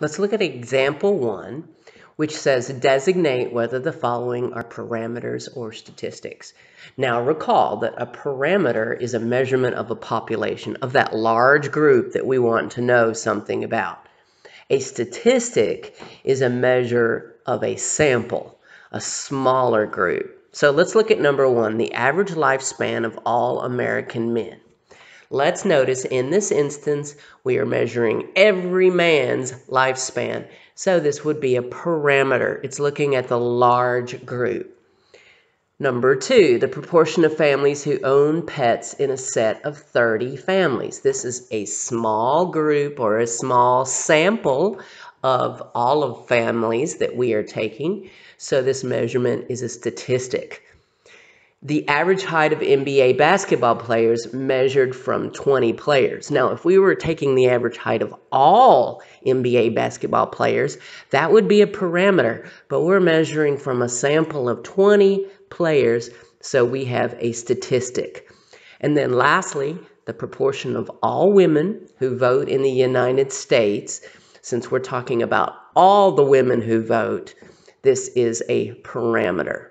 Let's look at example one, which says designate whether the following are parameters or statistics. Now recall that a parameter is a measurement of a population, of that large group that we want to know something about. A statistic is a measure of a sample, a smaller group. So let's look at number one, the average lifespan of all American men. Let's notice in this instance, we are measuring every man's lifespan. So this would be a parameter. It's looking at the large group. Number two, the proportion of families who own pets in a set of 30 families. This is a small group or a small sample of all of families that we are taking. So this measurement is a statistic the average height of NBA basketball players measured from 20 players. Now, if we were taking the average height of all NBA basketball players, that would be a parameter, but we're measuring from a sample of 20 players, so we have a statistic. And then lastly, the proportion of all women who vote in the United States, since we're talking about all the women who vote, this is a parameter.